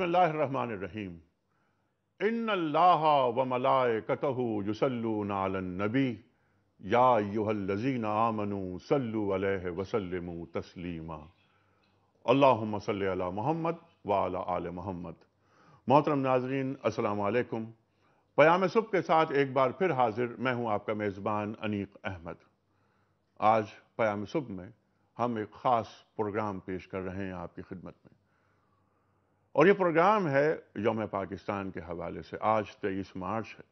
बसमीम इन अल्लाह व मलाय कतहु युसल्लू नालन नबी या यूहलजीन आमनु सल्लू अलह वसलम तस्लीमा अला सल व अला आल महमद मोहतरम नाजरीन असलकम पयाम सुब के साथ एक बार फिर हाजिर मैं हूँ आपका मेज़बान अनीक अहमद आज पयाम सुब में हम एक ख़ास प्रोग्राम पेश कर रहे हैं आपकी खिदमत में और ये प्रोग्राम है योम पाकिस्तान के हवाले से आज तेईस मार्च है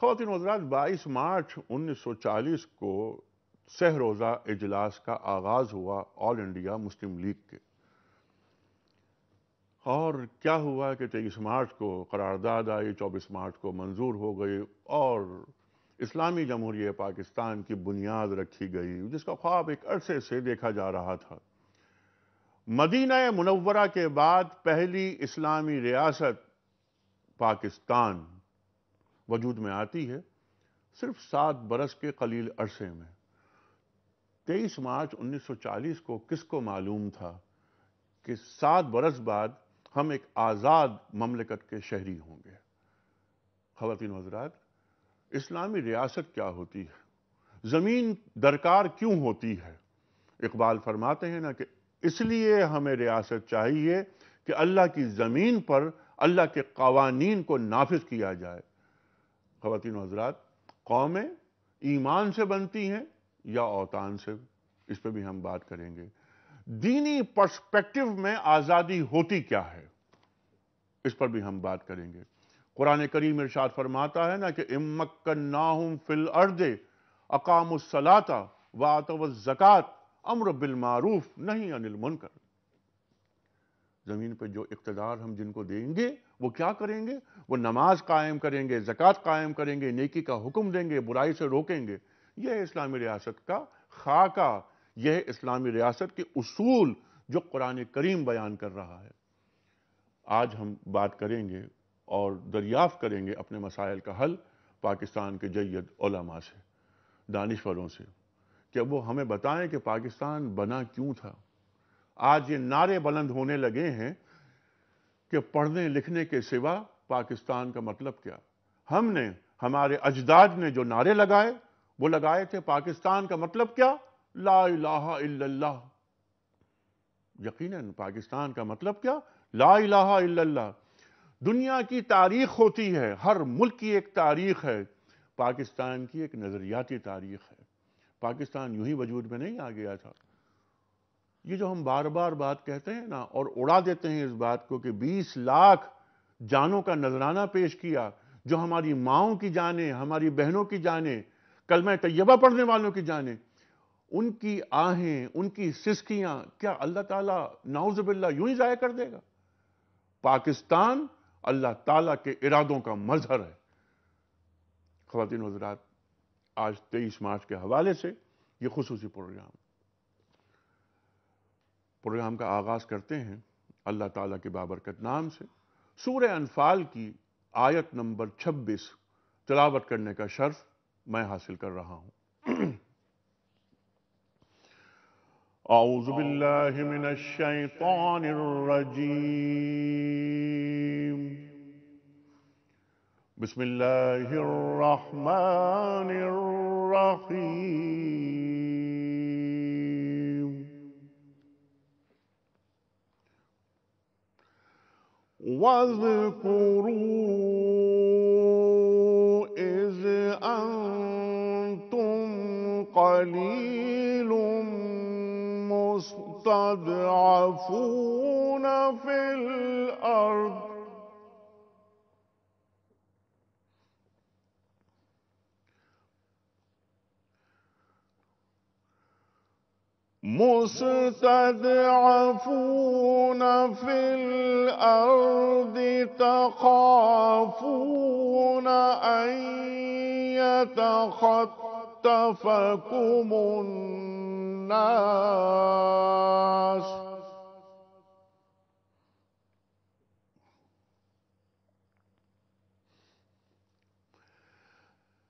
खातिन हजरात बाईस मार्च 1940 को सह रोज़ा इजलास का आगाज़ हुआ ऑल इंडिया मुस्लिम लीग के और क्या हुआ कि तेईस मार्च को करारदाद आई चौबीस मार्च को मंजूर हो गई और इस्लामी जमहूरिय पाकिस्तान की बुनियाद रखी गई जिसका ख्वाब एक अरसे से देखा जा रहा था मदीना मुनवरा के बाद पहली इस्लामी रियासत पाकिस्तान वजूद में आती है सिर्फ सात बरस के कलील अरसे में 23 मार्च 1940 को किसको मालूम था कि सात बरस बाद हम एक आज़ाद ममलिकत के शहरी होंगे खातिन हजरात इस्लामी रियासत क्या होती है ज़मीन दरकार क्यों होती है इकबाल फरमाते हैं ना कि इसलिए हमें रियासत चाहिए कि अल्लाह की ज़मीन पर अल्लाह के कवानीन को नाफिज किया जाए खातिन हजरात कौमें ईमान से बनती हैं या औतान से इस पर भी हम बात करेंगे दीनी पर्सपेक्टिव में आज़ादी होती क्या है इस पर भी हम बात करेंगे कुरान करीम इरशाद फरमाता है ना कि इमक नाहम फिल अर्द अकामसलाता वात जक़ात अम्र बिलमारूफ नहीं अनिल मुनकर ज़मीन पर जो इकतदार हम जिनको देंगे वो क्या करेंगे वो नमाज कायम करेंगे ज़क़़त कायम करेंगे नेकी का हुक्म देंगे बुराई से रोकेंगे यह इस्लामी रियासत का खाका यह इस्लामी रियासत के असूल जो कुरान करीम बयान कर रहा है आज हम बात करेंगे और दरियाफ़ करेंगे अपने मसाइल का हल पाकिस्तान के जैद से दानश्वरों से कि वो हमें बताएं कि पाकिस्तान बना क्यों था आज ये नारे बुलंद होने लगे हैं कि पढ़ने लिखने के सिवा पाकिस्तान का मतलब क्या हमने हमारे अजदाद ने जो नारे लगाए वो लगाए थे पाकिस्तान का मतलब क्या ला इलाहा इल्लल्लाह यकीनन पाकिस्तान का मतलब क्या ला इलाहा इल्लल्लाह दुनिया की तारीख होती है हर मुल्क की एक तारीख है पाकिस्तान की एक नज़रियाती तारीख है पाकिस्तान यूं ही वजूद में नहीं आ गया था ये जो हम बार बार बात कहते हैं ना और उड़ा देते हैं इस बात को कि 20 लाख जानों का नजराना पेश किया जो हमारी माओ की जाने हमारी बहनों की जाने कलम तैयबा पढ़ने वालों की जाने उनकी आहें उनकी सिस्कियां क्या अल्लाह ताला नाउजबिल्ला यूं ही ज़ाया कर देगा पाकिस्तान अल्लाह ताला के इरादों का मजहर है खातिन हजरात आज तेईस मार्च के हवाले से ये खसूसी प्रोग्राम प्रोग्राम का आगाज़ करते हैं अल्लाह ताला के बाबरकत नाम से सूर्य अनफाल की आयत नंबर 26 तलावत करने का शर्फ मैं हासिल कर रहा हूं أعوذ بالله من الشيطان بسم الله الرحمن الرحيم واذكروا إذ أنتم قليل مستضعفون في الأرض مستضعفون في الأرض تخافون أن يتخطفكم الناس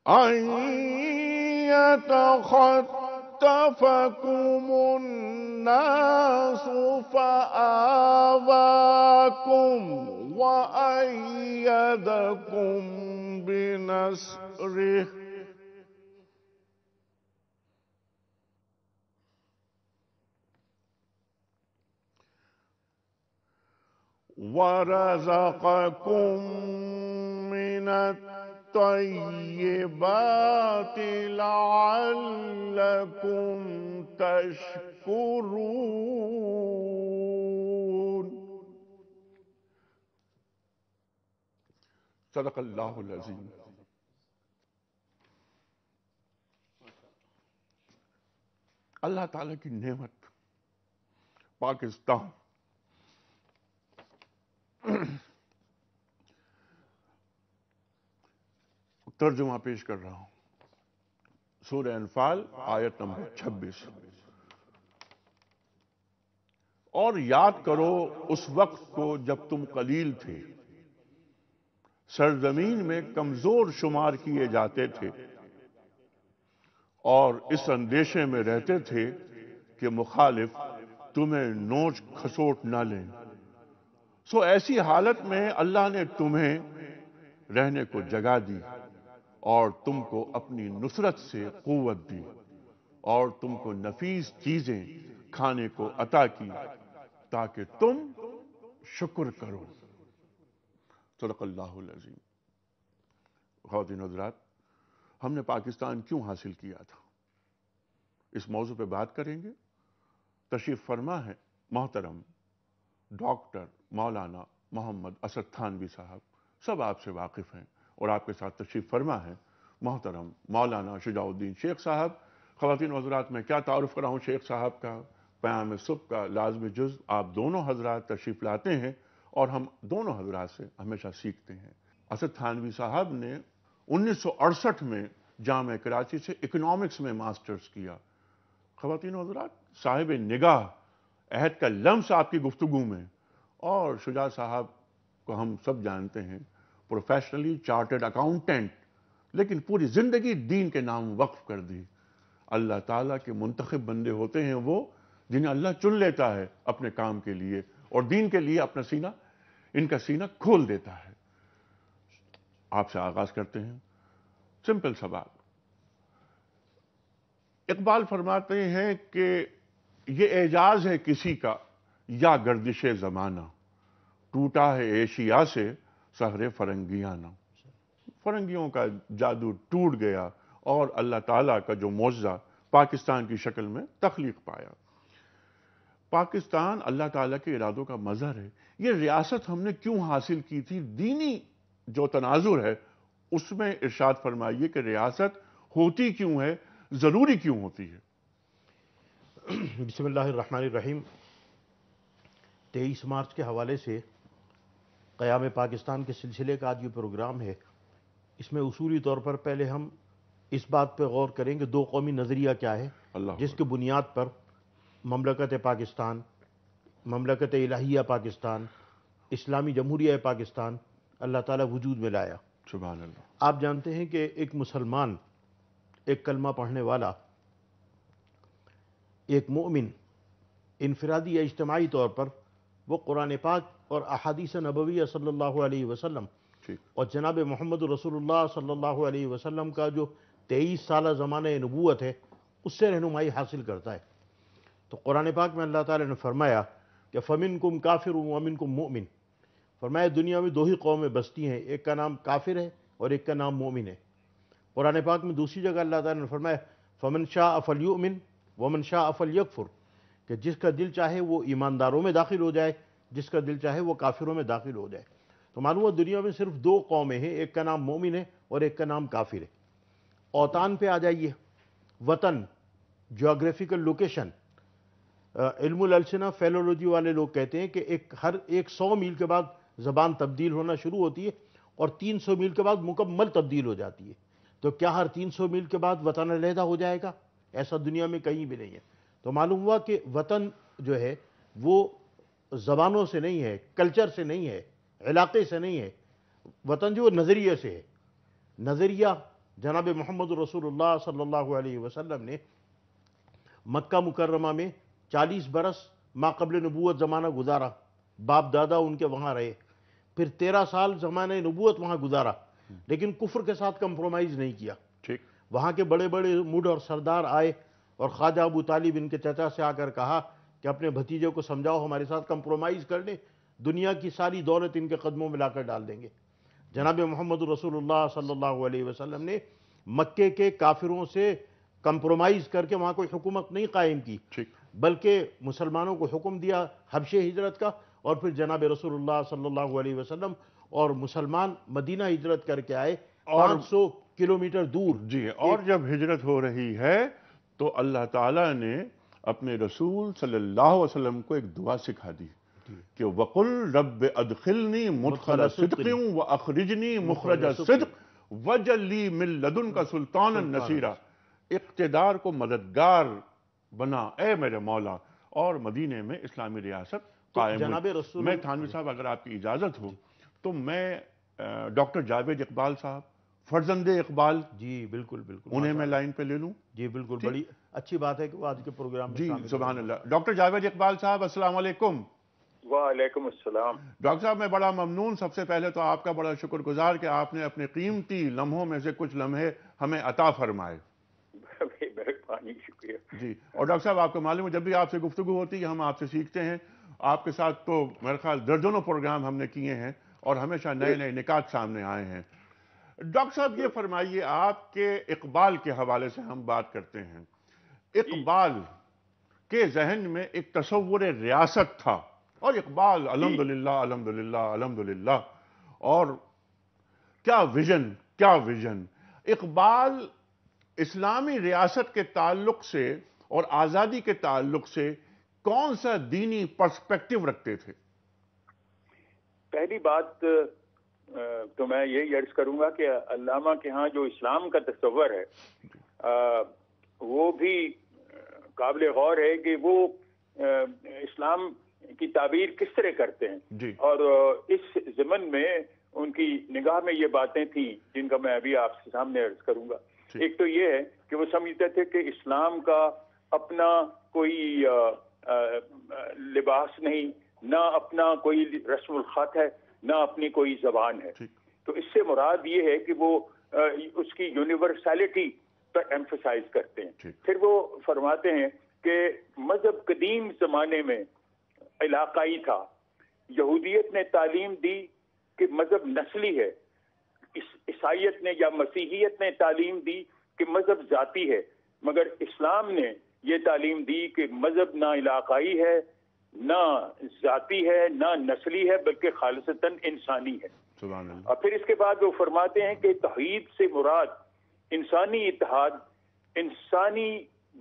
أن يتخطفكم فاختفكم الناس فآواكم وأيدكم بنصره ورزقكم من التقوى الطيبات لعلكم تشكرون صدق الله العظيم اللہ تعالیٰ کی نعمت پاکستان तर्जुमा पेश कर रहा हूं सूर्य अनफाल आयत नंबर छब्बीस और याद करो उस वक्त को जब तुम कलील थे सरजमीन में कमजोर शुमार किए जाते थे और इस अंदेशे में रहते थे कि मुखालिफ तुम्हें नोच खसोट ना लें सो ऐसी हालत में अल्लाह ने तुम्हें रहने को जगा दी और तुमको अपनी नुसरत से कुत दी और तुमको नफीस चीजें खाने को अता की ताकि तुम शुक्र करो सदकल्लाजीम खातिन हजरात हमने पाकिस्तान क्यों हासिल किया था इस मौजू पर बात करेंगे तशरीफ फरमा है मोहतरम डॉक्टर मौलाना मोहम्मद असद थानवी साहब सब आपसे वाकिफ़ हैं और आपके साथ तशरीफ़ फरमा है मोहतरम मौलाना शुजाउद्दीन शेख साहब ख़वान हजरात में क्या रहा कराऊँ शेख साहब का प्याम सुब का लाजम जुज़ आप दोनों हजरात तशरीफ़ लाते हैं और हम दोनों हजरात से हमेशा सीखते हैं असद थानवी साहब ने उन्नीस सौ अड़सठ में जाम कराची से इकनॉमिक्स में मास्टर्स किया ख़वान हजरात साहिब निगाह अहद का लम्स आपकी गुफ्तु में और शुजा साहब को हम सब जानते हैं प्रोफेशनली चार्टर्ड अकाउंटेंट लेकिन पूरी ज़िंदगी दीन के नाम वक्फ कर दी अल्लाह ताला के मुंतखब बंदे होते हैं वो जिन्हें अल्लाह चुन लेता है अपने काम के लिए और दीन के लिए अपना सीना इनका सीना खोल देता है आपसे आगाज करते हैं सिंपल सवाल इकबाल फरमाते हैं कि यह एजाज है किसी का या गर्दिश ज़माना टूटा है एशिया से सहर फरंगियाना फरंगियों का जादू टूट गया और अल्लाह ताला का जो मौजा पाकिस्तान की शक्ल में तख्लीक पाया पाकिस्तान अल्लाह ताला के इरादों का मज़हर है ये रियासत हमने क्यों हासिल की थी दीनी जो तनाजुर है उसमें इर्शाद फरमाइए कि रियासत होती क्यों है ज़रूरी क्यों होती है रहीम तेईस मार्च के हवाले से क़याम पाकिस्तान के सिलसिले का आज ये प्रोग्राम है इसमें उसूली तौर पर पहले हम इस बात पर गौर करेंगे दो कौमी नज़रिया क्या है जिसके बुनियाद पर ममलकत पाकिस्तान ममलकत इलाहिया पाकिस्तान इस्लामी जमहूरिया पाकिस्तान अल्लाह ताला वजूद में लाया आप जानते हैं कि एक मुसलमान एक कलमा पढ़ने वाला एक मोमिन इनफरादी या इज्तमाही तौर पर वो कुरान पाक और अहादीस नबवी सल्ला वसलम और जनाब मोहम्मद रसोल्ला सल्ला वसम का जो तेईस साल ज़मान नबूत है उससे रहनुमाई हासिल करता है तो कुरान पाक में अल्लाह ताला ने फरमाया कि फ़मिन कुम काफिर अमिन कुम मोमिन फरमाया दुनिया में दो ही कौमें बसती हैं एक का नाम काफिर है और एक का नाम मोमिन है कुरान पाक में दूसरी जगह अल्लाह ताला ने फरमाया फ़मन शाह अफलयुमिन वमन शाह अफल यकफुर कि जिसका दिल चाहे वो ईमानदारों में दाखिल हो जाए जिसका दिल चाहे वो काफिरों में दाखिल हो जाए तो मालूम हो दुनिया में सिर्फ दो कौमें हैं एक का नाम मोमिन है और एक का नाम काफिर है औतान पे आ जाइए वतन जोग्राफिकल लोकेशन इल्मलसना फेलोलॉजी वाले लोग कहते हैं कि एक हर एक सौ मील के बाद ज़बान तब्दील होना शुरू होती है और तीन सौ मील के बाद मुकम्मल तब्दील हो जाती है तो क्या हर तीन सौ मील के बाद वतन अलहदा हो जाएगा ऐसा दुनिया में कहीं भी नहीं है तो मालूम हुआ कि वतन जो है वो ज़बानों से नहीं है कल्चर से नहीं है इलाके से नहीं है वतन जो नज़रिए से है नज़रिया जनाब मोहम्मद रसूल सल्लल्लाहु अलैहि वसल्लम ने मक्का मुकर्रमा में 40 बरस माकबल नबूत ज़माना गुजारा बाप दादा उनके वहाँ रहे फिर तेरह साल ज़माने नबूत वहाँ गुजारा लेकिन कुफर के साथ कंप्रोमाइज़ नहीं किया ठीक वहाँ के बड़े बड़े मुड और सरदार आए और ख्वाजा अबू तालिब इनके चचा से आकर कहा कि अपने भतीजे को समझाओ हमारे साथ कंप्रोमाइज़ कर ले दुनिया की सारी दौलत इनके कदमों में लाकर डाल देंगे जनाब मोहम्मद रसूलुल्लाह सल्लल्लाहु अलैहि वसल्लम ने मक्के के काफिरों से कंप्रोमाइज़ करके वहाँ कोई हुकूमत नहीं कायम की बल्कि मुसलमानों को हुक्म दिया हबशे हिजरत का और फिर जनाब रसूलुल्लाह सल्लल्लाहु अलैहि वसल्लम और मुसलमान मदीना हिजरत करके आए और सौ किलोमीटर दूर जी और जब हिजरत हो रही है तो अल्लाह ताला ने अपने रसूल सल्लल्लाहु अलैहि वसल्लम को एक दुआ सिखा दी कि वकुल रब अदखिलनी मुखरा सिद्कूँ व अखरिजनी मुखरज सिद्क वजली मिल लदुन का सुल्तान नसीरा इकतदार को मददगार बना ए मेरे मौला और मदीने में इस्लामी रियासत तो कायम जनाब रसूल मैं थानवी साहब अगर आपकी इजाज़त हो तो मैं डॉक्टर जावेद इकबाल साहब फर्जंदे इकबाल जी बिल्कुल बिल्कुल उन्हें मैं लाइन पे ले लूँ जी बिल्कुल बड़ी अच्छी बात है कि वो आज के प्रोग्राम जी सुबह डॉक्टर जावेद इकबाल साहब असल वालेकुम अस्सलाम डॉक्टर साहब मैं बड़ा ममनून सबसे पहले तो आपका बड़ा शुक्रगुजार कि आपने अपने कीमती लम्हों में से कुछ लम्हे हमें अता फरमाए शुक्रिया जी और डॉक्टर साहब आपको मालूम है जब भी आपसे गुफ्तु होती है हम आपसे सीखते हैं आपके साथ तो मेरे ख्याल दर्जनों प्रोग्राम हमने किए हैं और हमेशा नए नए निकात सामने आए हैं डॉक्टर साहब ये फरमाइए आपके इकबाल के हवाले से हम बात करते हैं इकबाल के जहन में एक तस्वुर रियासत था और इकबाल अलहमदुल्ला अलहमदुल्ला अलहमदुल्ला और क्या विजन क्या विजन इकबाल इस्लामी रियासत के ताल्लुक से और आज़ादी के ताल्लुक से कौन सा दीनी पर्सपेक्टिव रखते थे पहली बात तो मैं यही अर्ज करूंगा कि अल्लामा के यहाँ जो इस्लाम का तस्वर है आ, वो भी काबिल गौर है कि वो आ, इस्लाम की ताबीर किस तरह करते हैं और इस जमन में उनकी निगाह में ये बातें थी जिनका मैं अभी आपके सामने अर्ज करूंगा एक तो ये है कि वो समझते थे कि इस्लाम का अपना कोई लिबास नहीं ना अपना कोई रस्म है ना अपनी कोई जबान है तो इससे मुराद ये है कि वो उसकी यूनिवर्सैलिटी पर एम्फोसाइज करते हैं फिर वो फरमाते हैं कि मजहब कदीम जमाने में इलाकाई था यहूदियत ने तालीम दी कि मजहब नस्ली है ईसाइत ने या मसीहियत ने तालीम दी कि मजहब जाती है मगर इस्लाम ने ये तालीम दी कि मजहब ना इलाकाई है ना जाति है ना नस्ली है बल्कि खालसतन इंसानी है और फिर इसके बाद वो फरमाते हैं कि तहीद से मुराद इंसानी इतिहाद इंसानी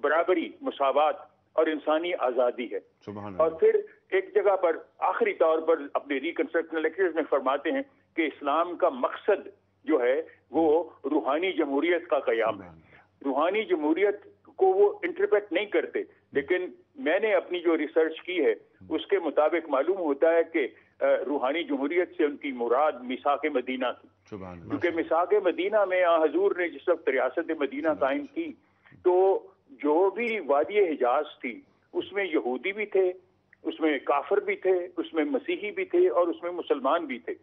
बराबरी मसावत और इंसानी आज़ादी है और फिर एक जगह पर आखिरी तौर पर अपने रिकंस्ट्रक्शन लेक्चर में फरमाते हैं कि इस्लाम का मकसद जो है वो रूहानी जमहूरियत का क्याम है रूहानी जमहूरियत को वो इंटरप्रेट नहीं करते लेकिन मैंने अपनी जो रिसर्च की है उसके मुताबिक मालूम होता है कि रूहानी जमहूरियत से उनकी मुराद मिसाक मदीना थी क्योंकि मिसाक मदीना में हजूर ने जिस वक्त रियासत मदीना कायम की तो जो भी वादी हिजाज थी उसमें यहूदी भी थे उसमें काफर भी थे उसमें मसीही भी थे और उसमें मुसलमान भी थे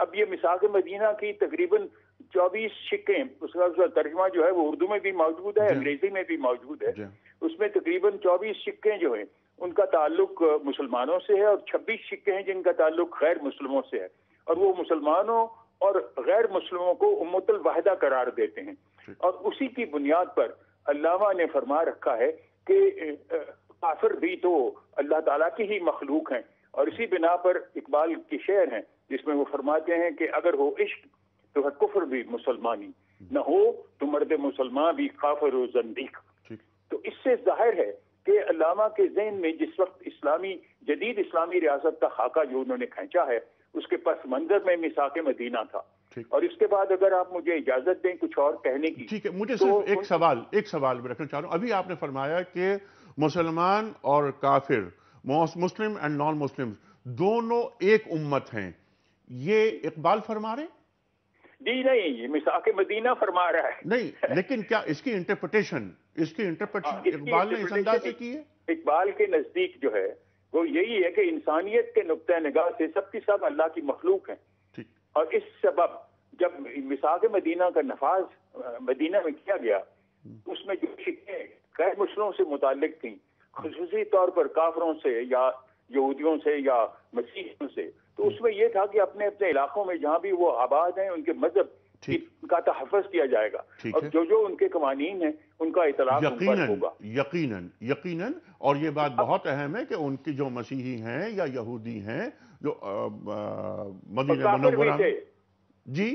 अब ये मिसाक मदीना की तकरीबन 24 शिक्के उसका उसका तर्जमा जो है वो उर्दू में भी मौजूद है अंग्रेजी में भी मौजूद है उसमें तकरीबन 24 सिक्के जो हैं उनका ताल्लुक मुसलमानों से है और 26 सिक्के हैं जिनका ताल्लुक गैर मुसलमों से है और वो मुसलमानों और गैर मुसलमों को उम्मतल वाहिदा करार देते हैं और उसी की बुनियाद पर अल्लामा ने फरमा रखा है कि काफिर भी तो अल्लाह ताला की ही मखलूक हैं और इसी बिना पर इकबाल के शेर हैं जिसमें वो फरमाते हैं कि अगर हो इश्क तो है कुफर भी मुसलमानी हम्म। न हो तो मर्द मुसलमान भी काफिर व जंदीक तो इससे जाहिर है कि अलामा के जहन में जिस वक्त इस्लामी जदीद इस्लामी रियासत का खाका जो उन्होंने खींचा है उसके पस मंजर में मिसाक मदीना था और इसके बाद अगर आप मुझे इजाजत दें कुछ और कहने की ठीक है मुझे तो सिर्फ एक उन... सवाल एक सवाल भी रखना चाह रहा अभी आपने फरमाया कि मुसलमान और काफिर मुस्लिम एंड नॉन मुस्लिम दोनों एक उम्मत हैं ये इकबाल फरमा रहे जी नहीं ये मिसाक मदीना फरमा रहा है नहीं लेकिन क्या इसकी इंटरप्रिटेशन इसकी हाँ, इंटरप्रेटेशन इकबाल ने इस अंदाज से की है इकबाल के नजदीक जो है वो यही है कि इंसानियत के नुक़ निगाह से सबके सब अल्लाह की मखलूक है और इस सबब जब मिसाक मदीना का नफाज मदीना में किया गया हम्म। उसमें जो शिकें गैर मुस्लिमों से मुतल थी खसूसी तौर पर काफरों से या यहूदियों से या मसीहियों से तो हम्म। उसमें यह था कि अपने अपने इलाकों में जहाँ भी वो आबाद हैं उनके मजहब का तहफ़ किया जाएगा और जो जो उनके कवानीन हैं उनका यकीन होगा यकीनन यकीनन और ये बात बहुत अहम है कि उनकी जो मसीही हैं या यहूदी हैं जो मदीना मनोवरा जी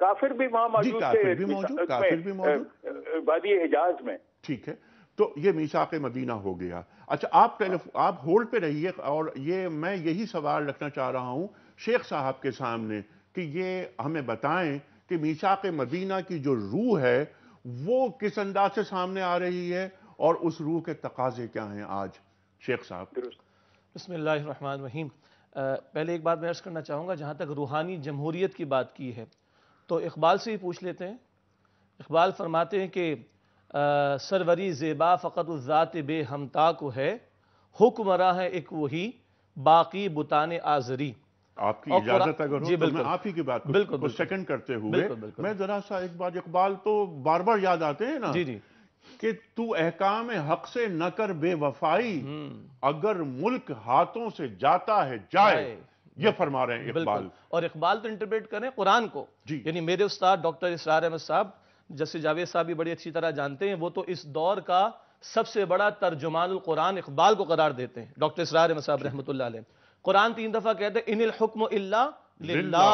काफिर भी वहां मौजूद काफिर भी मौजूद काफिर भी मौजूद वादी हिजाज में ठीक है तो ये मीसाक मदीना हो गया अच्छा आप टेलीफो आप होल्ड पे रहिए और ये मैं यही सवाल रखना चाह रहा हूं शेख साहब के सामने कि ये हमें बताएं कि मीसाक मदीना की जो रूह है वो किस अंदाज से सामने आ रही है और उस रूह के तकाजे क्या हैं आज शेख साहब बसमान रहीम पहले एक बात मैं अर्ज़ करना चाहूँगा जहाँ तक रूहानी जमहूरीत की बात की है तो इकबाल से ही पूछ लेते हैं इकबाल फरमाते हैं कि सरवरी ज़ेबा फ़कत उज़ात बे हमता को है हुक्मरा है एक वही बाकी बुतान आज़री आपकी इजाजत अगर हो तो मैं आप ही की बात बिल्कुल को सेकंड करते हुए बिल्कुल, बिल्कुल, मैं जरा सा एक बार इकबाल तो बार बार याद आते हैं ना जी जी कि तू अहकाम हक से न कर बेवफाई हम्म। अगर मुल्क हाथों से जाता है जाए ये फरमा रहे हैं इकबाल और इकबाल तो इंटरप्रेट करें कुरान को यानी मेरे उस्ताद डॉक्टर इसरार अहमद साहब जैसे जावेद साहब भी बड़ी अच्छी तरह जानते हैं वो तो इस दौर का सबसे बड़ा तर्जुमान कुरान इकबाल को करार देते हैं डॉक्टर इसरार अहमद साहब रहमत कुरान तीन दफा कहते हैं इनिल हुक्म इल्ला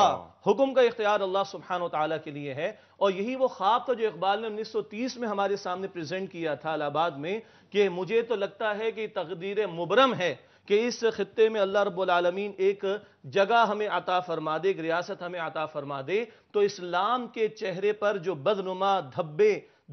हुक्म का इख्तियार अल्लाह सुबहान तला के लिए है और यही वो ख्वाब था जो इकबाल ने 1930 में हमारे सामने प्रेजेंट किया था इलाहाबाद में कि मुझे तो लगता है कि तकदीर मुबरम है कि इस खत्े में अल्लाह रबालमीन एक जगह हमें अता फरमा दे एक रियासत हमें अता फरमा दे तो इस्लाम के चेहरे पर जो बदनुमा धब्बे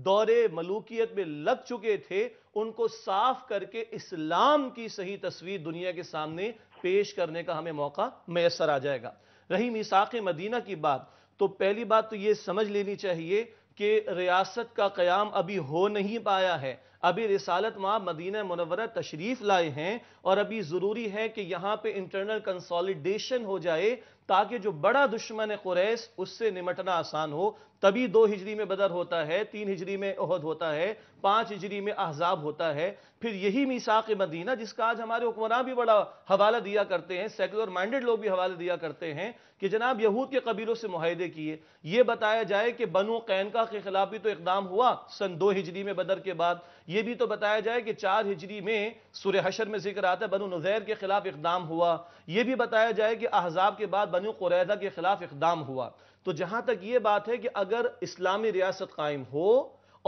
दौरे मलूकियत में लग चुके थे उनको साफ करके इस्लाम की सही तस्वीर दुनिया के सामने पेश करने का हमें मौका मैसर आ जाएगा रही मिसाक मदीना की बात तो पहली बात तो ये समझ लेनी चाहिए कि रियासत का क्याम अभी हो नहीं पाया है अभी रिसालत माँ मदीना मनवरा तशरीफ लाए हैं और अभी ज़रूरी है कि यहां पे इंटरनल कंसोलिडेशन हो जाए ताकि जो बड़ा दुश्मन है कुरैस उससे निमटना आसान हो तभी दो हिजरी में बदर होता है तीन हिजरी में ओहद होता है पांच हिजरी में अहजाब होता है फिर यही मिसाक मदीना जिसका आज हमारे हुक्मरान भी बड़ा हवाला दिया करते हैं सेकुलर माइंडेड लोग भी हवाला दिया करते हैं कि जनाब यहूद के कबीलों से माहदे किए ये बताया जाए कि बनु कैनका के खिलाफ भी तो इकदाम हुआ सन दो हिजरी में बदर के बाद ये यह भी तो बताया जाए कि चार हिजरी में सूर्य हशर में जिक्र आता है बनु नजैर के खिलाफ इकदाम हुआ यह भी बताया जाए कि अहजाब के बाद बनु कुरैदा के खिलाफ इकदाम हुआ तो जहां तक यह बात है कि अगर इस्लामी रियासत कायम हो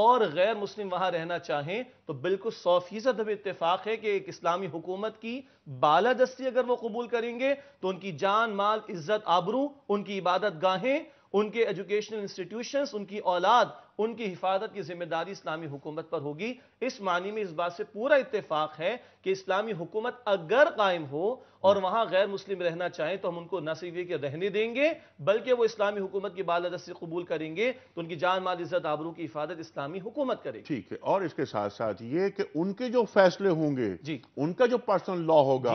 और गैर मुस्लिम वहां रहना चाहें तो बिल्कुल सौ फीसद हमें इतफाक है कि एक इस्लामी हुकूमत की बालादस्ती अगर वो कबूल करेंगे तो उनकी जान माल इज्जत आबरू उनकी इबादत गाहें उनके एजुकेशनल इंस्टीट्यूशन उनकी औलाद उनकी हिफाजत की जिम्मेदारी इस्लामी हुकूमत पर होगी इस मानी में इस बात से पूरा इतफाक है कि इस्लामी हुकूमत अगर कायम हो और वहां गैर मुस्लिम रहना चाहें तो हम उनको न सिर्फ ये रहने देंगे बल्कि वो इस्लामी हुकूमत की बालादस्ती कबूल करेंगे तो उनकी जान माल इज्जत आबरू की हिफाजत इस्लामी हुकूमत करेगी ठीक है और इसके साथ साथ ये कि उनके जो फैसले होंगे जी उनका जो पर्सनल लॉ होगा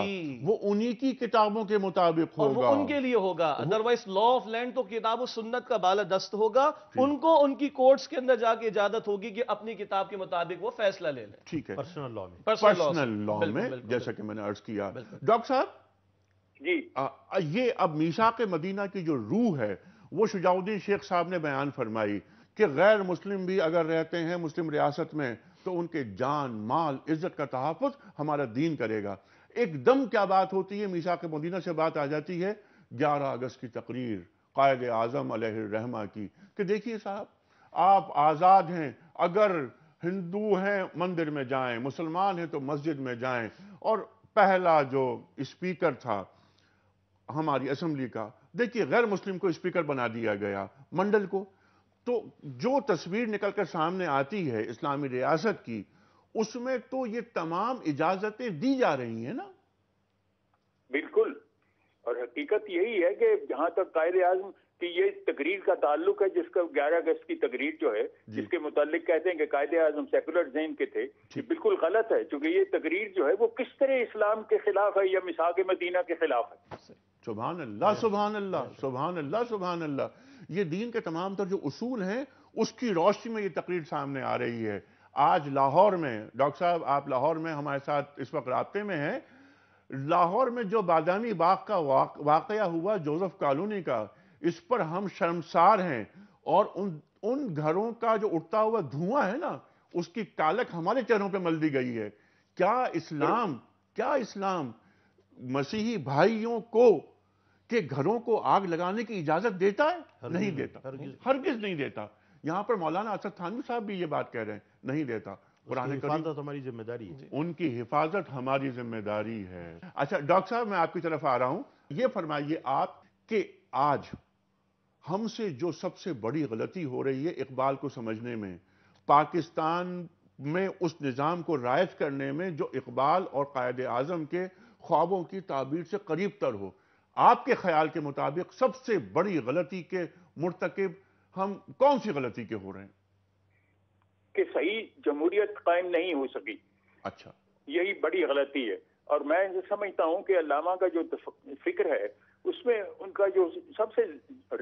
वो उन्हीं की किताबों के मुताबिक होगा उनके लिए होगा अदरवाइज लॉ ऑफ लैंड तो किताब सुन्नत का बालादस्त होगा उनको उनकी कोर्ट्स के अंदर जाके इजाजत होगी कि अपनी किताब के मुताबिक वो फैसला ले लें ठीक है पर्सनल लॉ में पर्सनल लॉ में जैसा कि मैंने अर्ज किया डॉक्टर साहब जी आ, ये अब मीसा के मदीना की जो रूह है वो शुजाउद्दीन शेख साहब ने बयान फरमाई कि गैर मुस्लिम भी अगर रहते हैं मुस्लिम रियासत में तो उनके जान माल इज्जत का तहफ़ हमारा दीन करेगा एकदम क्या बात होती है मीसा के मदीना से बात आ जाती है ग्यारह अगस्त की तकरीर कायद आज़म रहमा की कि देखिए साहब आप आज़ाद हैं अगर हिंदू हैं मंदिर में जाएं मुसलमान हैं तो मस्जिद में जाएं और पहला जो स्पीकर था हमारी असम्बली का देखिए गैर मुस्लिम को स्पीकर बना दिया गया मंडल को तो जो तस्वीर निकलकर सामने आती है इस्लामी रियासत की उसमें तो ये तमाम इजाजतें दी जा रही हैं ना बिल्कुल और हकीकत यही है कि जहां तक कायद आजम कि ये तकरीर का ताल्लुक है जिसका ग्यारह अगस्त की तकरीर जो है जिसके मुतालिक कहते हैं कि कायदे आजम सेकुलर जैन के थे ये बिल्कुल गलत है क्योंकि ये तकरीर जो है वो किस तरह इस्लाम के खिलाफ है या मिसाक मदीना के खिलाफ है सुबह अल्लाह सुबह अल्लाह सुबहान अल्लाह सुबहान अल्लाह ये दीन के तमाम तर जो उसूल हैं उसकी रोशनी में ये तकरीर सामने आ रही है आज लाहौर में डॉक्टर साहब आप लाहौर में हमारे साथ इस वक्त रबते में हैं लाहौर में जो बादामी बाग का वाक़ हुआ जोसेफ कॉलोनी का इस पर हम शर्मसार हैं और उन उन घरों का जो उठता हुआ धुआं है ना उसकी कालक हमारे चेहरों पे मल दी गई है क्या इस्लाम क्या इस्लाम मसीही भाइयों को के घरों को आग लगाने की इजाजत देता है नहीं देता हर हरगिज नहीं देता यहाँ पर मौलाना असद थानवी साहब भी ये बात कह रहे हैं नहीं देता हिफाजत हमारी जिम्मेदारी है उनकी हिफाजत हमारी जिम्मेदारी है अच्छा डॉक्टर साहब मैं आपकी तरफ आ रहा हूँ ये फरमाइए आप कि आज हमसे जो सबसे बड़ी गलती हो रही है इकबाल को समझने में पाकिस्तान में उस निज़ाम को रायत करने में जो इकबाल और कायद अजम के ख्वाबों की ताबीर से करीब तर हो आपके ख्याल के मुताबिक सबसे बड़ी गलती के मरतकब हम कौन सी गलती के हो रहे हैं कि सही जमहूरियत कायम नहीं हो सकी अच्छा यही बड़ी गलती है और मैं समझता हूं कि अलामा का जो फिक्र है उसमें उनका जो सबसे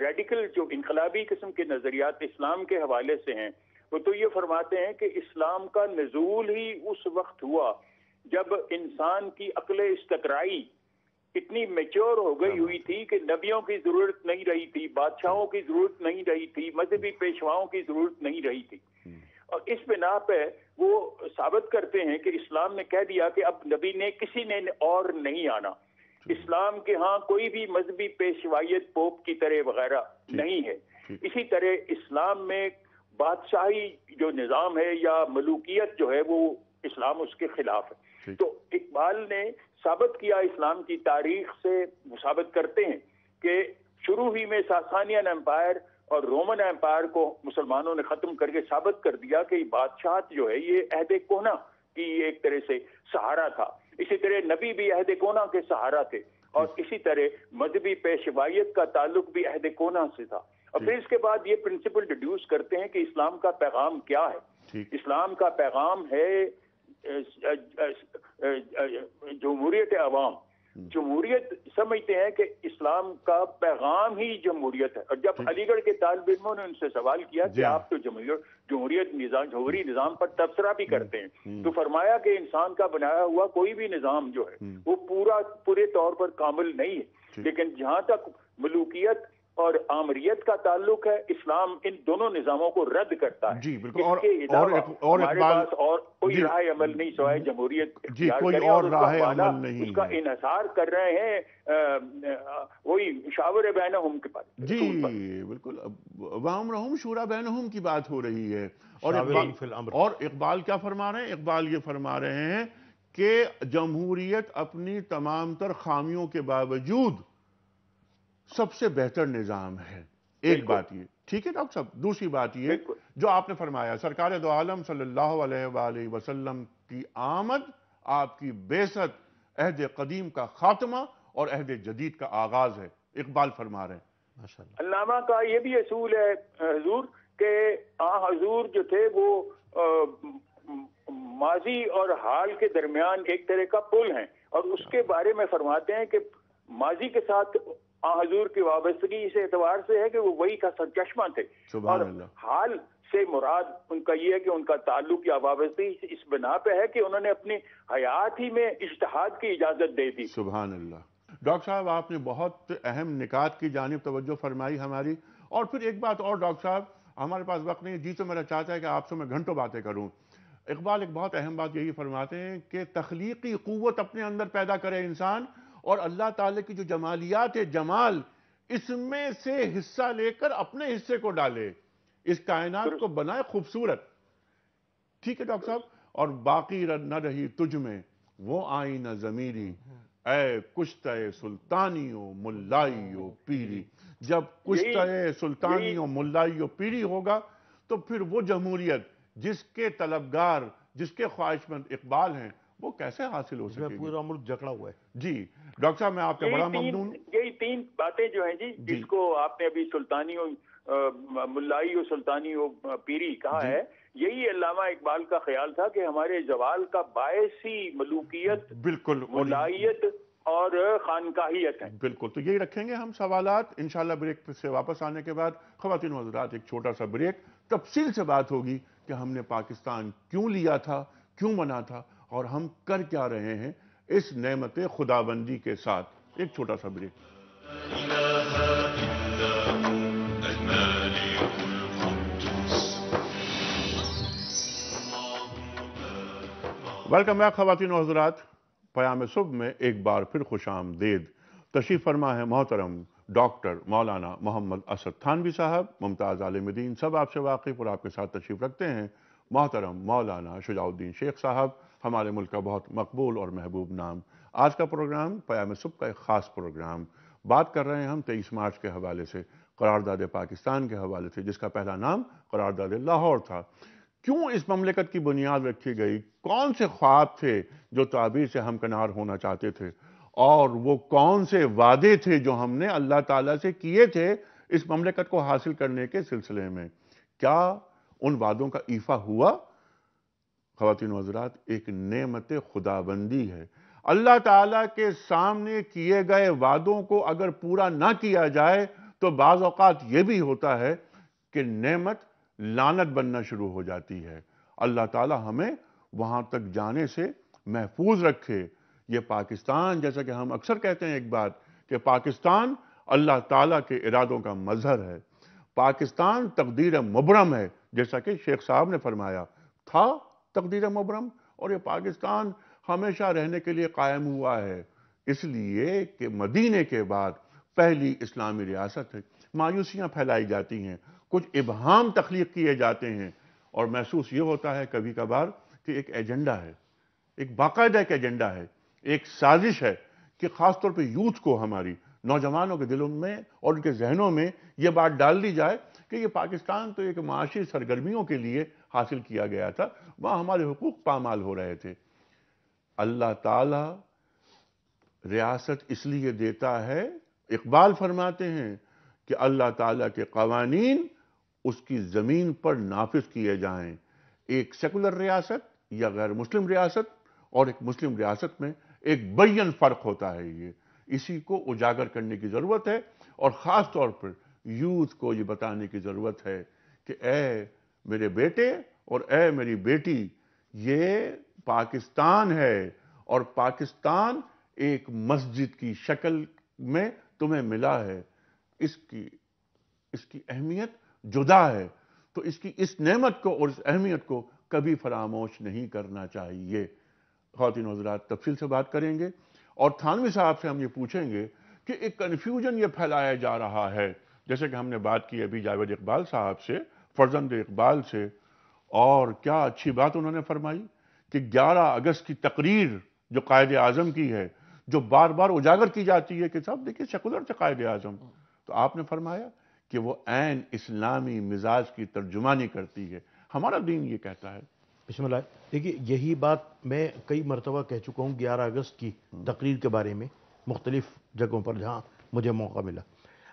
रेडिकल जो इनकलाबी किस्म के नज़रियात इस्लाम के हवाले से हैं वो तो ये फरमाते हैं कि इस्लाम का नजूल ही उस वक्त हुआ जब इंसान की अकल इस्तकराई इतनी मेच्योर हो गई हुई थी कि नबियों की जरूरत नहीं रही थी बादशाहों की जरूरत नहीं रही थी मजहबी पेशवाओं की जरूरत नहीं रही थी हम्म। और इस बिना पे वो साबित करते हैं कि इस्लाम ने कह दिया कि अब नबी ने किसी ने और नहीं आना इस्लाम के यहाँ कोई भी मजहबी पेशवाइत पोप की तरह वगैरह नहीं है इसी तरह इस्लाम में बादशाही जो निज़ाम है या मलूकियत जो है वो इस्लाम उसके खिलाफ है तो इकबाल ने साबित किया इस्लाम की तारीख से साबित करते हैं कि शुरू ही में सासानियन एम्पायर और रोमन एम्पायर को मुसलमानों ने खत्म करके साबित कर दिया कि बादशाह जो है ये अहद कोहना की एक तरह से सहारा था इसी तरह नबी भी अहद कोना के सहारा थे और इसी तरह मजहबी पेशवाइत का ताल्लुक भी अहद कोना से था और फिर इसके बाद ये प्रिंसिपल डिड्यूस करते हैं कि इस्लाम का पैगाम क्या है इस्लाम का पैगाम है जमहूरियत आवाम हम्म। जमहूरियत समझते हैं कि इस्लाम का पैगाम ही जमहूरियत है और जब अलीगढ़ के तालब इलमों ने उनसे सवाल किया कि हाँ। आप तो जमहूरियत निज़ाम जमहूरी हम्म। निज़ाम पर तबसरा भी हम्म। करते हैं तो फरमाया कि इंसान का बनाया हुआ कोई भी निज़ाम जो है वो पूरा पूरे तौर पर कामिल नहीं है लेकिन जहां तक मलूकियत और आमरीत का ताल्लुक है इस्लाम इन दोनों निजामों को रद्द करता है जी बिल्कुल और और, और, और और कोई राय अमल नहीं सवाए जमहूरियत कोई और राय अमल नहीं उसका इनसार कर रहे हैं वही शावर बैन हम के पास जी बिल्कुल वाम रहूम शूरा बैन हम की बात हो रही है और इकबाल और इकबाल क्या फरमा रहे हैं इकबाल ये फरमा रहे हैं कि जमहूरियत अपनी तमाम तर खामियों के बावजूद सबसे बेहतर निज़ाम है एक बात ये ठीक है डॉक्टर साहब दूसरी बात ये जो आपने फरमाया सरकार दो आलम सल्लल्लाहु अलैहि वसल्लम की आमद आपकी बेसत अहद कदीम का खात्मा और अहद जदीद का आगाज है इकबाल फरमा रहे हैं अल्लामा का ये भी असूल है हजूर के आ हजूर जो थे वो आ, माजी और हाल के दरमियान एक तरह का पुल है और उसके बारे में फरमाते हैं कि माजी के साथ हजूर की वाबस्तगी इस एतवार से है कि वो वही का सरचश्मा थे और हाल से मुराद उनका ये है कि उनका ताल्लुक या वाबस्तगी इस बिना पे है कि उन्होंने अपनी हयात ही में इश्तहाद की इजाजत दे दी सुबह डॉक्टर साहब आपने बहुत अहम निकात की जानब तवज्जो फरमाई हमारी और फिर एक बात और डॉक्टर साहब हमारे पास वक्त नहीं जी तो मेरा चाहता है कि आपसे मैं घंटों बातें करूं इकबाल एक बहुत अहम बात यही फरमाते हैं कि तख्लीकी क़वत अपने अंदर पैदा करे इंसान और अल्लाह ताला की जो जमालियात है जमाल इसमें से हिस्सा लेकर अपने हिस्से को डाले इस कायनात को बनाए खूबसूरत ठीक है डॉक्टर साहब और बाकी न रही तुझ में वो आई न जमीरी ए कुश्त सुल्तानियो मुल्लाइयो पीरी जब कुश्त हो मुल्लाइयो पीरी होगा तो फिर वो जमहूरियत जिसके तलबगार जिसके ख्वाहिशमंद इकबाल हैं वो कैसे हासिल हो सके पूरा अमृत जकड़ा हुआ है जी डॉक्टर साहब मैं आपका बड़ा ममनून यही तीन बातें जो है जी, जी जिसको आपने अभी सुल्तानी और मुलाई और सुल्तानी और पीरी कहा है यही अलामा इकबाल का ख्याल था कि हमारे जवाल का बायसी मलूकियत बिल्कुल मुलायत और खानकाहियत है बिल्कुल तो यही रखेंगे हम सवाल इंशाला ब्रेक से वापस आने के बाद खातिन हजरात एक छोटा सा ब्रेक तफसील से बात होगी कि हमने पाकिस्तान क्यों लिया था क्यों बना था और हम कर क्या रहे हैं इस नमत खुदाबंदी के साथ एक छोटा सा ब्रेक वेलकम बैक खातिन हजरात पयाम सुबह में एक बार फिर खुश आमदेद तशीफ फरमा है मोहतरम डॉक्टर मौलाना मोहम्मद असद थानवी साहब मुमताज़ आलमदीन सब आपसे वाकिफ़ और आपके साथ तशरीफ़ रखते हैं मोहतरम मौलाना शुजाउद्दीन शेख साहब हमारे मुल्क का बहुत मकबूल और महबूब नाम आज का प्रोग्राम पयाम सुब का एक ख़ास प्रोग्राम बात कर रहे हैं हम तेईस मार्च के हवाले से करारदाद पाकिस्तान के हवाले से जिसका पहला नाम करारदाद लाहौर था क्यों इस ममलिकत की बुनियाद रखी गई कौन से ख्वाब थे जो ताबीर से हमकनार होना चाहते थे और वो कौन से वादे थे जो हमने अल्लाह ताला से किए थे इस ममलिकत को हासिल करने के सिलसिले में क्या उन वादों का ईफा हुआ खातिन हजरात एक नमत खुदाबंदी है अल्लाह ताला के सामने किए गए वादों को अगर पूरा ना किया जाए तो बाज़ात अवत ये भी होता है कि नेमत लानत बनना शुरू हो जाती है अल्लाह ताला हमें वहाँ तक जाने से महफूज रखे ये पाकिस्तान जैसा कि हम अक्सर कहते हैं एक बात कि पाकिस्तान अल्लाह ताला के इरादों का मजहर है पाकिस्तान तकदीर मुबरम है जैसा कि शेख साहब ने फरमाया था तकदीर मुबरम और ये पाकिस्तान हमेशा रहने के लिए कायम हुआ है इसलिए कि मदीने के बाद पहली इस्लामी रियासत है मायूसियाँ फैलाई जाती हैं कुछ इबहम तख्लीक किए जाते हैं और महसूस ये होता है कभी कभार कि एक एजेंडा है एक बाकायदा एक एजेंडा है एक साजिश है कि ख़ासतौर पर यूथ को हमारी नौजवानों के दिलों में और उनके जहनों में ये बात डाल दी जाए कि ये पाकिस्तान तो एक माशी सरगर्मियों के लिए हासिल किया गया था वहाँ हमारे हकूक़ पामाल हो रहे थे अल्लाह ताला रियासत इसलिए देता है इकबाल फरमाते हैं कि अल्लाह ताला के कवानीन उसकी ज़मीन पर नाफिज किए जाएं एक सेकुलर रियासत या गैर मुस्लिम रियासत और एक मुस्लिम रियासत में एक बैन फ़र्क होता है ये इसी को उजागर करने की ज़रूरत है और ख़ास तौर पर यूथ को ये बताने की ज़रूरत है कि ए मेरे बेटे और ए मेरी बेटी ये पाकिस्तान है और पाकिस्तान एक मस्जिद की शक्ल में तुम्हें मिला है इसकी इसकी अहमियत जुदा है तो इसकी इस नेमत को और इस अहमियत को कभी फरामोश नहीं करना चाहिए खातिन हजरात तफसील से बात करेंगे और थानवी साहब से हम ये पूछेंगे कि एक कन्फ्यूजन ये फैलाया जा रहा है जैसे कि हमने बात की अभी जावेद इकबाल साहब से फर्जंद इकबाल से और क्या अच्छी बात उन्होंने फरमाई कि 11 अगस्त की तकरीर जो कायद आज़म की है जो बार बार उजागर की जाती है कि साहब देखिए सेकुलर थे कायद आज़म तो आपने फरमाया कि वो एन इस्लामी मिजाज की तर्जुमानी करती है हमारा दीन ये कहता है बिस्मिल्लाह देखिए यही बात मैं कई मरतबा कह चुका हूँ ग्यारह अगस्त की हम्म। तकरीर के बारे में मुख्तलिफ जगहों पर जहाँ मुझे मौका मिला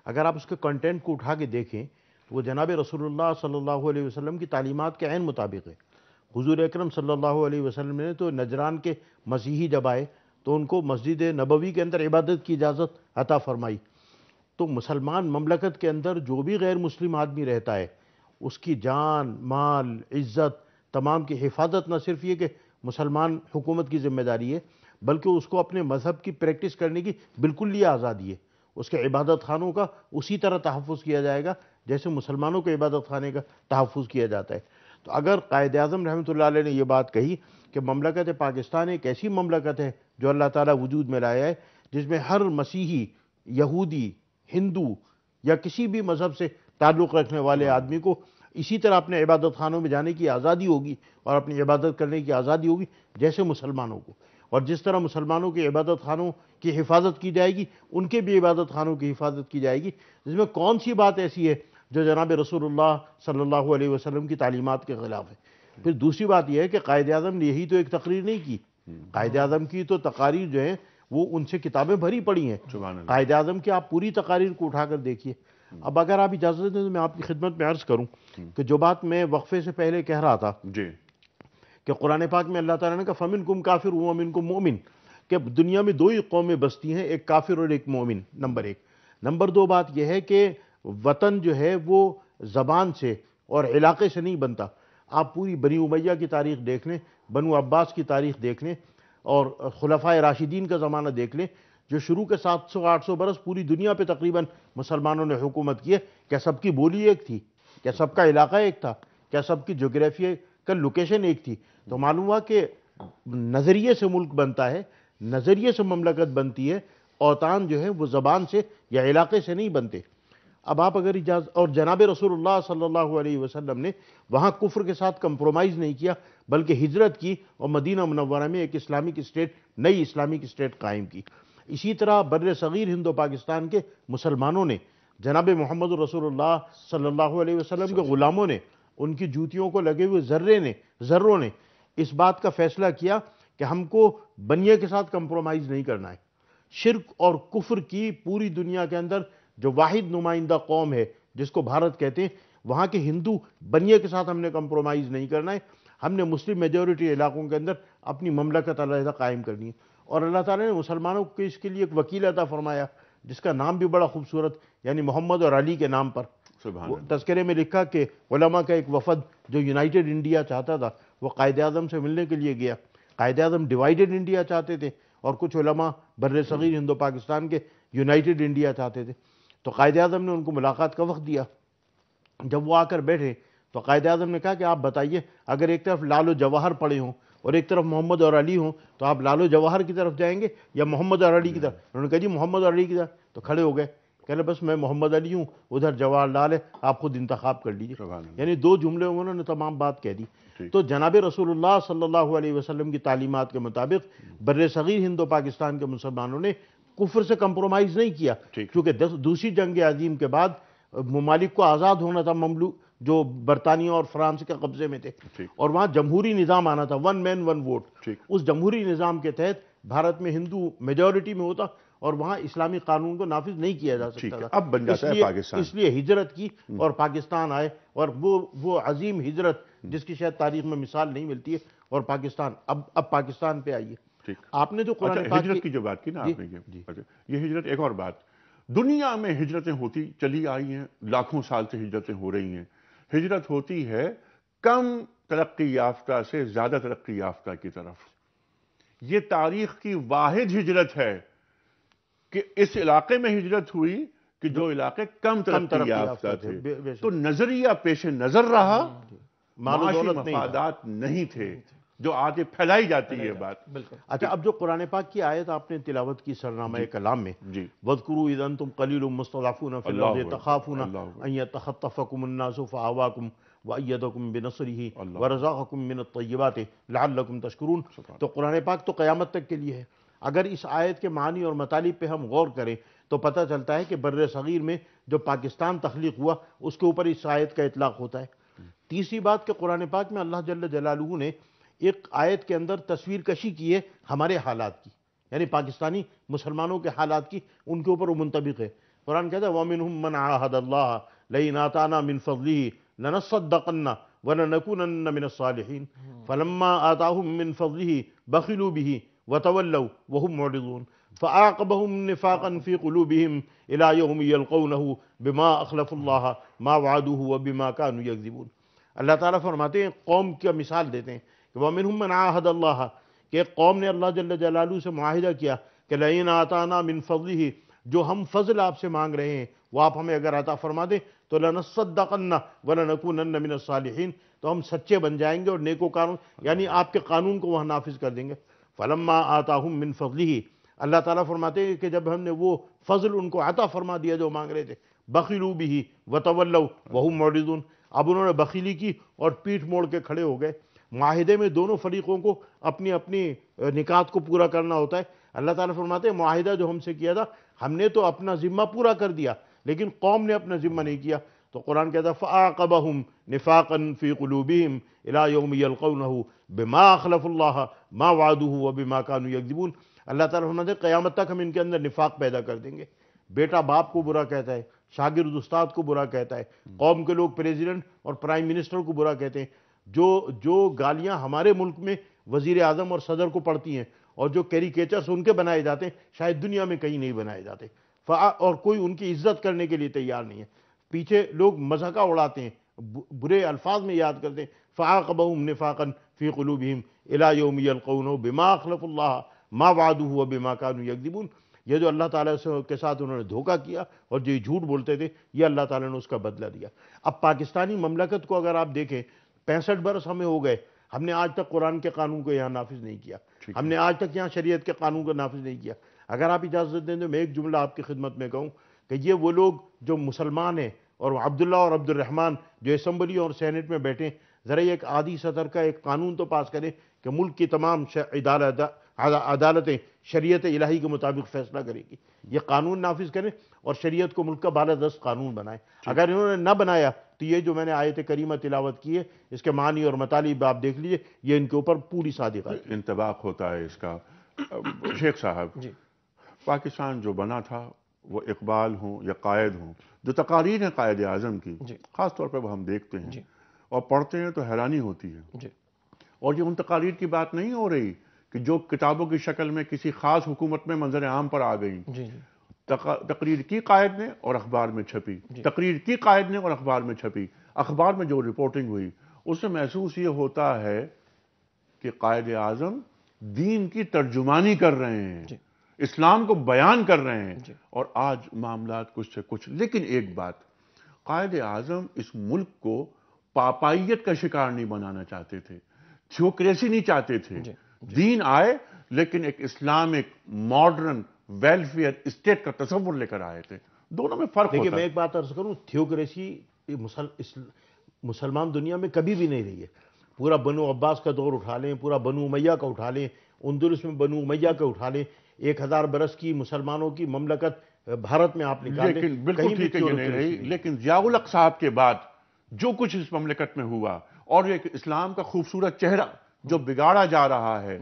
अगर आप उसके कंटेंट को उठा के देखें वो जनाब रसूल सल्ह वसम की तालीमत के आन मुताबिक है हजूर अक्रम सल्लल्लाहु ने तो नजरान के मसीही जब आए तो उनको मस्जिद नबवी के अंदर इबादत की इजाज़त अता फरमाई तो मुसलमान ममलकत के अंदर जो भी गैर मुस्लिम आदमी रहता है उसकी जान माल इज़्ज़त तमाम की हिफाजत न सिर्फ ये कि मुसलमान हुकूमत की जिम्मेदारी है बल्कि उसको अपने मज़हब की प्रैक्टिस करने की बिल्कुल लिए आज़ादी है उसके इबादत खानों का उसी तरह तहफ़ किया जाएगा जैसे मुसलमानों को इबादत खाने का तहफ़ किया जाता है तो अगर कायद अजम रहमत ने यह बात कही कि ममलकत पाकिस्तान एक ऐसी ममलकत है जो अल्लाह ताली वजूद में लाया है जिसमें हर मसीही यहूदी हिंदू या किसी भी मज़हब से ताल्लुक़ रखने वाले आदमी को इसी तरह अपने इबादत खानों में जाने की आज़ादी होगी और अपनी इबादत करने की आज़ादी होगी जैसे मुसलमानों को और जिस तरह मुसलमानों के इबादत खानों की हिफाजत की जाएगी उनके भी इबादत खानों की हिफाजत की जाएगी जिसमें कौन सी बात ऐसी है जो जनाब रसूल सल्ला वसलम की तालीमत के ख़िलाफ़ है फिर दूसरी बात यह है कि कायद अजम ने यही तो एक तकरीर नहीं की कायद अजम की तो तकारीर जो है वो उनसे किताबें भरी पड़ी हैं कायद अजम की आप पूरी तकारीर को उठाकर देखिए अब अगर आप इजाज़त दें तो मैं आपकी खिदमत में अर्ज़ करूँ कि जो बात मैं वक्फे से पहले कह रहा था जी कि कुरान पाक में अल्लाह ताला ने कहा फ़मिन कुम काफिर अमिन कुम मोमिन कि दुनिया में दो ही कौमें बसती हैं एक काफिर और एक मोमिन नंबर एक नंबर दो बात यह है कि वतन जो है वो ज़बान से और इलाके से नहीं बनता आप पूरी बनी उमैया की तारीख देख लें बनू अब्बास की तारीख देख लें और खुलफा राशिदीन का ज़माना देख लें जो शुरू के 700-800 बरस पूरी दुनिया पे तकरीबन मुसलमानों ने हुकूमत की है क्या सबकी बोली एक थी क्या सबका इलाका एक था क्या सबकी जोग्राफी का लोकेशन एक थी तो मालूम हुआ कि नज़रिए से मुल्क बनता है नज़रिए से ममलकत बनती है औतान जो है वो ज़बान से या इलाके से नहीं बनते अब आप अगर इजाज़ और जनाब रसूल सल्लल्लाहु अलैहि वसल्लम ने वहाँ कुफ्र के साथ कंप्रोमाइज़ नहीं किया बल्कि हिजरत की और मदीना मनवरा में एक इस्लामिक स्टेट नई इस्लामिक स्टेट कायम की इसी तरह बर सग़ीर हिंदो पाकिस्तान के मुसलमानों ने जनाब मोहम्मद रसूल सल्ला वसलम के ग़ुलामों ने उनकी जूतियों को लगे हुए जर्रे ने जर्रों ने इस बात का फ़ैसला किया कि हमको बनिए के साथ कंप्रोमाइज़ नहीं करना है शिरक और कुफर की पूरी दुनिया के अंदर जो वाहिद नुमाइंदा कौम है जिसको भारत कहते हैं वहाँ के हिंदू बनिए के साथ हमने कंप्रोमाइज़ नहीं करना है हमने मुस्लिम मेजोरिटी इलाकों के अंदर अपनी ममलकत अलहदा कायम करनी है और अल्लाह ताला ने मुसलमानों को इसके लिए एक वकील अदा फरमाया जिसका नाम भी बड़ा खूबसूरत यानी मोहम्मद और अली के नाम पर तस्करे में लिखा कि उलमा का एक वफद जो यूनाइटेड इंडिया चाहता था वो कायद अजम से मिलने के लिए गया कायद अजम डिवाइडेड इंडिया चाहते थे और कुछ उलमा बर सग़ीर हिंदो पाकिस्तान के यूनाइटेड इंडिया चाहते थे तो कायद अजम ने उनको मुलाकात का वक्त दिया जब वो आकर बैठे तो कायद अजम ने कहा कि आप बताइए अगर एक तरफ लालो जवाहर पड़े हों और एक तरफ मोहम्मद और अली हों तो आप लालो जवाहर की तरफ जाएंगे या मोहम्मद और अली की तरफ उन्होंने कहा जी मोहम्मद और अली की तरफ तो खड़े हो गए कह रहे बस मैं मोहम्मद अली हूँ उधर जवाहरलाल है आप खुद इंतखब कर लीजिए यानी दो जुमले उन्होंने तमाम बात कह दी तो जनाब रसूल सल्ला वसलम की तालीमत के मुताबिक बर सग़ीर हिंदो पाकिस्तान के मुसलमानों ने कुफर से कंप्रोमाइज नहीं किया क्योंकि दूसरी जंग अजीम के बाद ममालिक को आज़ाद होना था ममलू जो बरतानिया और फ्रांस के कब्जे में थे और वहाँ जमहूरी निज़ाम आना था वन मैन वन वोट उस जमहूरी निज़ाम के तहत भारत में हिंदू मेजोरिटी में होता और वहाँ इस्लामी कानून को नाफिज नहीं किया जा सकता था अब बन जाता है पाकिस्तान इसलिए हिजरत की हम्म। और पाकिस्तान आए और वो वो अजीम हिजरत हम्म। जिसकी शायद तारीख में मिसाल नहीं मिलती है और पाकिस्तान अब अब पाकिस्तान पे आइए आपने जो अच्छा, हिजरत की जो बात की ना आपने ये अच्छा ये हिजरत एक और बात दुनिया में हिजरतें होती चली आई हैं लाखों साल से हिजरतें हो रही हैं हिजरत होती है कम तरक्की याफ्ता से ज़्यादा तरक्की याफ्ता की तरफ ये तारीख की वाहिद हिजरत है कि इस इलाके में हिजरत हुई कि जो इलाके कम तरक्की याफ्ता थे तो नजरिया पेश नजर रहा मानव मफादात नहीं थे जो आगे फैलाई जाती है बात बिल्कुल अच्छा अब जो कुरान पाक की आयत आपने तिलावत की सरनामा कलाम में जी वदकुरु तुम कलील मुस्तफ़ून तखाफून तखतफ़कुमन्नासुफ़ावाकुम वैदकुम बिनसरी वरज़ाकुम मिन तय्यबात लाकुम तशकरून तो कुरान पाक तो क़्यामत तक के लिए है अगर इस आयत के मानी और मतालिब पर हम गौर करें तो पता चलता है कि बर सग़ीर में जो पाकिस्तान तख्लीक हुआ उसके ऊपर इस आयत का इतलाक़ होता है तीसरी बात कि कुरान पाक में अल्लाह जल्ल जलालू ने एक आयत के अंदर तस्वीर कशी की है हमारे हालात की यानी पाकिस्तानी मुसलमानों के हालात की उनके ऊपर वो मुंतबिक है कुरान कहता है वामिन मन अल्लाह लई नाताना मिन फजली लनसदन्ना वन नकुन मिन फलम्मा आताहम मिन फजली बखिलू बिही वतवल वहम मोडून फ़ाकबहम नफ़ाक़न फ़ी कलूबहम इलायमकनहू बिमा अखलफ़ल्ला मा वादू व बिमा कानू यकजिबून अल्लाह ताला फरमाते हैं कौम का मिसाल देते हैं कि वमिन मना आहद अल्लाह कि एक कौम ने अल्लाह जल जलालू से माहिदा किया कि लइन आताना मिन फजल ही जो हम फजल आपसे मांग रहे हैं वो आप हमें अगर अता फरमा दें तो लनसद्दन्ना वलनकून मिन सालहीन तो हम सच्चे बन जाएंगे और नेको कानून यानी आपके कानून को वहाँ नाफिज कर देंगे फलम्मा आता हूँ मिन फजल ही अल्लाह ताला फरमाते हैं कि जब हमने वो फजल उनको अता फरमा दिया जो मांग रहे थे बखीलू भी ही वतवल्लव वह मोरिदून अब उन्होंने बखीली की और पीठ मोड़ के खड़े हो गए माहदे में दोनों फरीकों को अपनी अपनी निकात को पूरा करना होता है अल्लाह ताला फरमाते हैं माहिदा जो हमसे किया था हमने तो अपना ज़िम्मा पूरा कर दिया लेकिन कौम ने अपना ज़िम्मा नहीं किया तो कुरान कहता फ़ाकबहम निफ़ाक़न फ़ी कलूबीम इलायमकनहू बिमा खलफ़ल्ला मा वादू व बिमा कानू यकदबून अल्लाह ताला फरमाते क़यामत तक हम इनके अंदर निफाक पैदा कर देंगे बेटा बाप को बुरा कहता है शागिर्द उस्ताद को बुरा कहता है कौम के लोग प्रेसिडेंट और प्राइम मिनिस्टर को बुरा कहते हैं जो जो गालियां हमारे मुल्क में वजीर आजम और सदर को पड़ती हैं और जो कैरिकेचर्स उनके बनाए जाते हैं शायद दुनिया में कहीं नहीं बनाए जाते और कोई उनकी इज्जत करने के लिए तैयार नहीं है पीछे लोग मजहका उड़ाते हैं बुरे अल्फाज में याद करते हैं फ़ाकबहम नफ़ाकन फ़ी कलूबहम अलायोमकन बिमा खलफ़ल्ला माँ वादू हुआ बिमा कानू यकदिबून ये जो अल्लाह ताला से के साथ उन्होंने धोखा किया और जो झूठ बोलते थे ये अल्लाह ताला ने उसका बदला दिया अब पाकिस्तानी ममलकत को अगर आप देखें पैंसठ बरस हमें हो गए हमने आज तक कुरान के कानून को यहाँ नाफिज नहीं किया हमने आज तक यहाँ शरीयत के कानून को नाफिज नहीं किया अगर आप इजाज़त दें तो मैं एक जुमला आपकी खिदमत में कहूँ कि ये वो लोग जो मुसलमान हैं और अब्दुल्ला और अब्दुलरहमान जो असम्बली और सैनेट में बैठे ज़रा एक आधी सतर का एक कानून तो पास करें कि मुल्क की तमाम अदालतें शरीयत इलाही के मुताबिक फैसला करेगी ये कानून नाफिज करें और शरीयत को मुल्क का बालादस्त कानून बनाए अगर इन्होंने ना बनाया तो ये जो मैंने आयत करीमा तिलावत की है इसके मानी और मताली आप देख लीजिए ये इनके ऊपर पूरी का इंतबाक होता है इसका शेख साहब पाकिस्तान जो बना था वो इकबाल हों या कायद हों जो तकारीर हैं कायद आजम की ख़ास तौर पर वो हम देखते हैं और पढ़ते हैं तो हैरानी होती है और ये उन तकारीर की बात नहीं हो रही कि जो किताबों की शक्ल में किसी खास हुकूमत में मंजर आम पर आ गई तकरीर की कायद ने और अखबार में छपी तकरीर की कायद ने और अखबार में छपी अखबार में जो रिपोर्टिंग हुई उससे महसूस ये होता है कि कायद आजम दीन की तर्जुमानी कर रहे हैं इस्लाम को बयान कर रहे हैं और आज मामला कुछ से कुछ लेकिन एक बात कायद आजम इस मुल्क को पापाइत का शिकार नहीं बनाना चाहते थे थियोक्रेसी नहीं चाहते थे दीन आए लेकिन एक इस्लामिक मॉडर्न वेलफेयर स्टेट का तस्वुर लेकर आए थे दोनों में फर्क देखिए मैं एक बात अर्ज करूं थियोक्रेसी मुसलमान दुनिया में कभी भी नहीं रही है पूरा बनू अब्बास का दौर उठा लें पूरा बनु उमैया का उठा लें उन्दुरुस में बनु उमैया का उठा लें एक हज़ार बरस की मुसलमानों की ममलकत भारत में आप निकाल लेकिन बिल्कुल ठीक है नहीं रही लेकिन जियाउलक साहब के बाद जो कुछ इस ममलकत में हुआ और एक इस्लाम का खूबसूरत चेहरा जो बिगाड़ा जा रहा है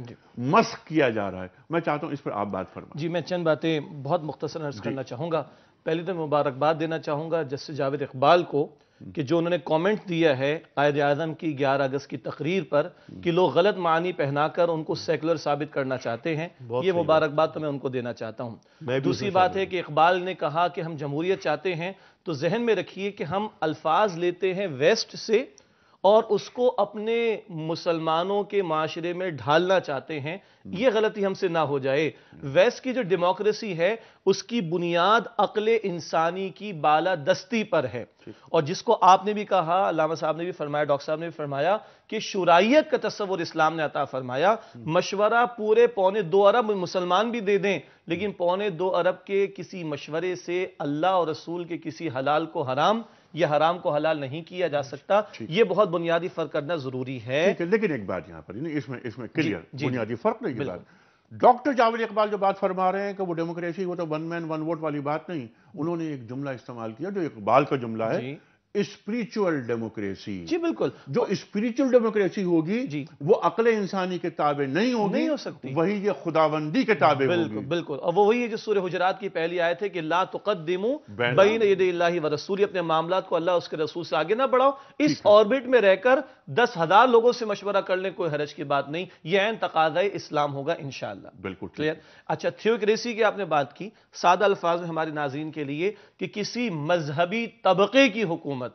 मस्क किया जा रहा है मैं चाहता हूं इस पर आप बात फरमा जी मैं चंद बातें बहुत मुख्तसर अर्ज करना चाहूंगा पहले तो मुबारकबाद देना चाहूंगा जस्टिस जावेद इकबाल को कि जो उन्होंने कमेंट दिया है आयद आजम की 11 अगस्त की तकरीर पर हम्म। कि लोग गलत मानी पहनाकर उनको सेकुलर साबित करना चाहते हैं ये मुबारकबाद तो मैं उनको देना चाहता हूं दूसरी बात है कि इकबाल ने कहा कि हम जमहूरियत चाहते हैं तो जहन में रखिए कि हम अल्फाज लेते हैं वेस्ट से और उसको अपने मुसलमानों के माशरे में ढालना चाहते हैं हम्म। ये गलती हमसे ना हो जाए हम्म। वेस्ट की जो डेमोक्रेसी है उसकी बुनियाद अकल इंसानी की बाला दस्ती पर है और जिसको आपने भी कहा लामा साहब ने भी फरमाया डॉक्टर साहब ने भी फरमाया कि शुराइत का तस्वर इस्लाम ने अता फरमाया हम्म। मशवरा पूरे पौने दो अरब मुसलमान भी दे दें लेकिन पौने दो अरब के किसी मशवरे से अल्लाह और रसूल के किसी हलाल को हराम यह हराम को हलाल नहीं किया जा हाँ सकता यह बहुत बुनियादी फर्क करना जरूरी है लेकिन एक बात यहां पर इसमें इसमें क्लियर बुनियादी फर्क नहीं डॉक्टर जावेद इकबाल जो बात फरमा रहे हैं कि वो डेमोक्रेसी वो तो वन मैन वन वोट वाली बात नहीं उन्होंने एक जुमला इस्तेमाल किया जो इकबाल का जुमला है स्पिरिचुअल डेमोक्रेसी जी बिल्कुल जो स्पिरिचुअल डेमोक्रेसी होगी जी वो अकल इंसानी के ताबे नहीं होगी नहीं हो सकती वही ये खुदाबंदी के ताबे बिल्कुल बिल्कुल और वो वही है जो सूर्य हुजरात की पहली आयत है कि ला तो बैन यद व रसूल अपने मामला को अल्लाह उसके रसूल से आगे ना बढ़ाओ इस ऑर्बिट में रहकर दस हजार लोगों से मशवरा कर ले कोई हरज की बात नहीं यह एन तकाजा इस्लाम होगा इंशाला बिल्कुल क्लियर अच्छा थियोक्रेसी की आपने बात की सादा अल्फाज में हमारे नाजीन के लिए कि किसी मजहबी तबके की हुकूमत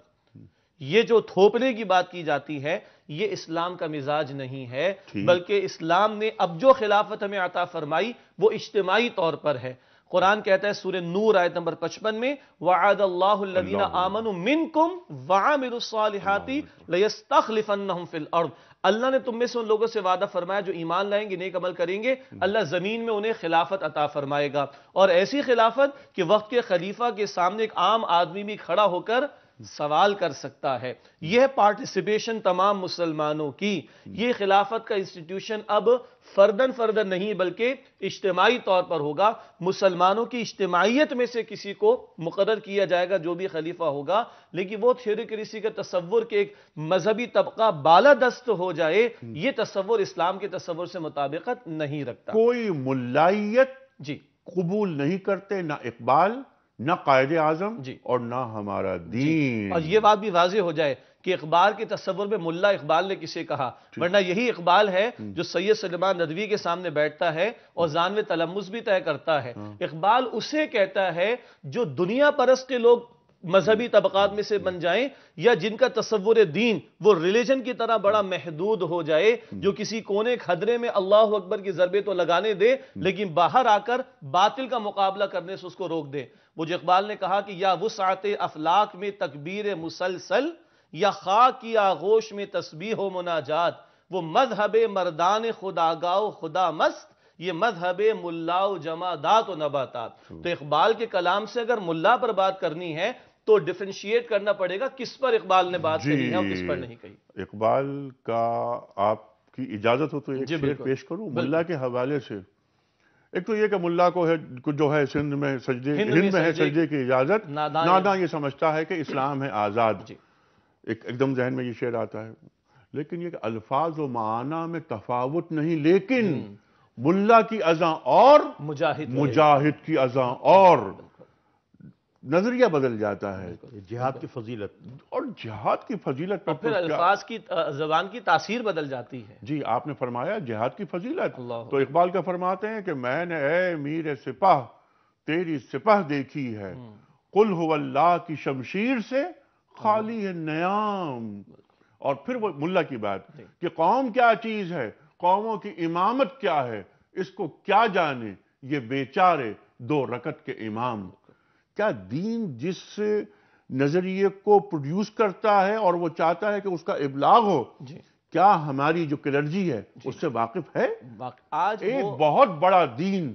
ये जो थोपने की बात की जाती है ये इस्लाम का मिजाज नहीं है बल्कि इस्लाम ने अब जो खिलाफत हमें आता फरमाई वो इज्तमाही तौर पर है कुरान कहता है सूर्य नूर आयत नंबर पचपन में वाद आमन कुम फिल अर्द अल्लाह ने तुम में से उन लोगों से वादा फरमाया जो ईमान लाएंगे नेक अमल करेंगे अल्लाह ज़मीन में उन्हें खिलाफत अता फरमाएगा और ऐसी खिलाफत कि वक्त के खलीफा के सामने एक आम आदमी भी खड़ा होकर सवाल कर सकता है यह पार्टिसिपेशन तमाम मुसलमानों की यह खिलाफत का इंस्टीट्यूशन अब फर्दन फर्दन नहीं बल्कि इज्तमाही तौर पर होगा मुसलमानों की इज्तमाहीत में से किसी को मुकर किया जाएगा जो भी खलीफा होगा लेकिन वो थ्योरिक्रेसी के तस्वुर के एक मजहबी तबका बाला दस्त हो जाए ये तस्वुर इस्लाम के तस्वुर से मुताबिकत नहीं रखता कोई मुलायत जी कबूल नहीं करते ना इकबाल ना कायद आजम जी और ना हमारा दीन और ये बात भी वाज हो जाए कि अखबार के तस्वर में मुल्ला इकबाल ने किसे कहा वरना यही इकबाल है हम्म। जो सैयद सलमान नदवी के सामने बैठता है और हम्म। जानव तलमुस भी तय करता है हाँ। इकबाल उसे कहता है जो दुनिया परस के लोग मजहबी हम्म। तबकात में से बन जाएं या जिनका तस्वुर दीन वो रिलीजन की तरह बड़ा महदूद हो जाए जो किसी कोने खदरे में अल्लाह अकबर की जरबे तो लगाने दे लेकिन बाहर आकर बातिल का मुकाबला करने से उसको रोक दे मुझे इकबाल ने कहा कि या वसात अफलाक में तकबीर मुसलसल या खा की आगोश में तस्बी हो मुनाजात वो मजहब मर्दान गाओ खुदा मस्त ये मजहब जमा जमादात व नबातात हम्म। तो इकबाल के कलाम से अगर मुला पर बात करनी है तो डिफ्रेंशिएट करना पड़ेगा किस पर इकबाल ने बात कही है और किस पर नहीं कही इकबाल का आपकी इजाजत हो तो एक पेश करूं मुल्ला के हवाले से एक तो ये कि मुल्ला को है जो है सिंध में सजदे हिंद, हिंद में है सजदे की इजाजत नादा, नादा ये समझता है कि इस्लाम है आज़ाद एक एकदम जहन में ये शेर आता है लेकिन ये अल्फाज व माना में तफावत नहीं लेकिन हम्म। मुल्ला की अजा और मुजाहिद मुजाहिद की अजा और नजरिया बदल जाता है जिहाद की फजीलत और जिहाद की फजीलत पर फिर तो अल्फाज की जबान की तासीर बदल जाती है जी आपने फरमाया जिहाद की फजीलत तो इकबाल का फरमाते हैं कि मैंने ए मीर सिपाह तेरी सिपाह देखी है हम्म। कुल अल्लाह की शमशीर से खाली है नयाम और फिर वो मुल्ला की बात कि कौम क्या चीज है कौमों की इमामत क्या है इसको क्या जाने ये बेचारे दो रकत के इमाम क्या दीन जिस नज़रिए को प्रोड्यूस करता है और वो चाहता है कि उसका इबलाग हो क्या हमारी जो क्लर्जी है उससे वाकिफ है आज एक बहुत बड़ा दीन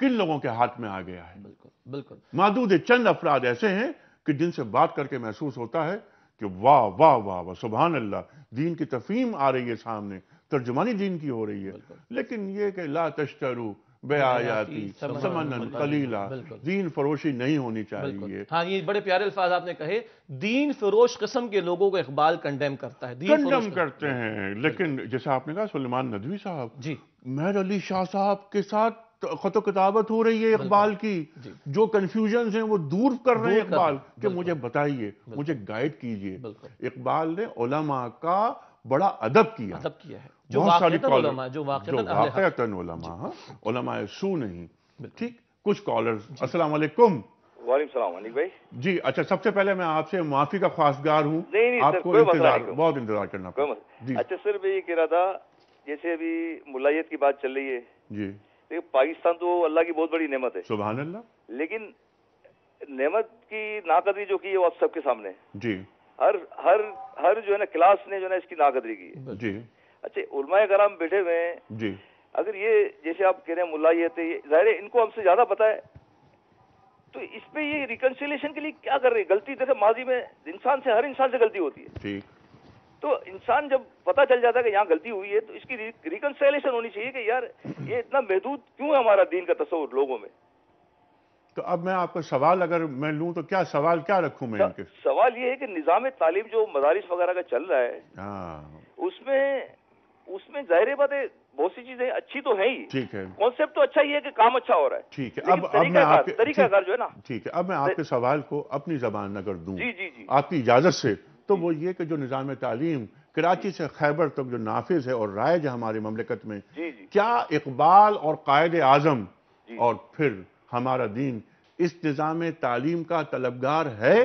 किन लोगों के हाथ में आ गया है बिल्कुल बिल्कुल मादूद चंद अफराद ऐसे हैं कि जिनसे बात करके महसूस होता है कि वाह वाह वाह वाह सुबहान अल्लाह दीन की तफीम आ रही है सामने तर्जुमानी दीन की हो रही है लेकिन ये कि ला तश्तरू बेआयाती समनन कलीला दीन फरोशी नहीं होनी चाहिए हाँ ये बड़े प्यारे अल्फाज आपने कहे दीन फरोश किस्म के लोगों को इकबाल कंडेम करता है कंडेम करते हैं लेकिन जैसा आपने कहा सुलेमान नदवी साहब जी महर अली शाह साहब के साथ खतो किताबत हो रही है इकबाल की जो कन्फ्यूजन हैं वो दूर कर रहे हैं इकबाल कि मुझे बताइए मुझे गाइड कीजिए इकबाल ने ओलमा का बड़ा अदब किया अदब किया है जो जो वाक़ता हाँ? शू नहीं ठीक कुछ कॉलर अस्सलाम वालेकुम वालेकुम भाई जी अच्छा सबसे पहले मैं आपसे माफी का ख्वासगार हूँ आपको इंतजार बहुत इंतजार करना अच्छा सर मैं ये कह रहा था जैसे अभी मुलायत की बात चल रही है जी देखिए पाकिस्तान तो अल्लाह की बहुत बड़ी नेमत है सुबह अल्लाह लेकिन नेमत की नाकदरी जो की है वो आप सबके सामने जी हर हर हर जो है ना क्लास ने जो है ना इसकी नाकदरी की है जी अच्छा उलमाए कराम बैठे हुए हैं जी अगर ये जैसे आप कह रहे हैं मुला ये तो जाहिर है इनको हमसे ज्यादा पता है तो इस पे ये रिकनसिलेशन के लिए क्या कर रहे हैं गलती देखे माजी में इंसान से हर इंसान से गलती होती है ठीक तो इंसान जब पता चल जाता है कि यहाँ गलती हुई है तो इसकी रिकनसिलेशन होनी चाहिए कि यार ये इतना महदूद क्यों है हमारा दीन का तस्वर लोगों में तो अब मैं आपका सवाल अगर मैं लूं तो क्या सवाल क्या रखूं मैं सवाल ये है कि निज़ाम तालीम जो मदारिस वगैरह का चल रहा है हाँ। उसमें उसमें जाहिर बात है बहुत सी चीजें अच्छी तो है ही ठीक है कॉन्सेप्ट तो अच्छा ही है कि काम अच्छा हो रहा है ठीक है अब अब मैं आपके तरीकाकार जो है ना ठीक है अब मैं आपके तो- सवाल को अपनी जबान न कर दूं जी जी जी आपकी इजाजत से तो वो ये कि जो निज़ाम तालीम कराची से खैबर तक जो नाफिज है और रायज है हमारे ममलिकत में जी जी। क्या इकबाल और कायद आजम और फिर हमारा दीन इस निज़ाम तालीम का तलबगार है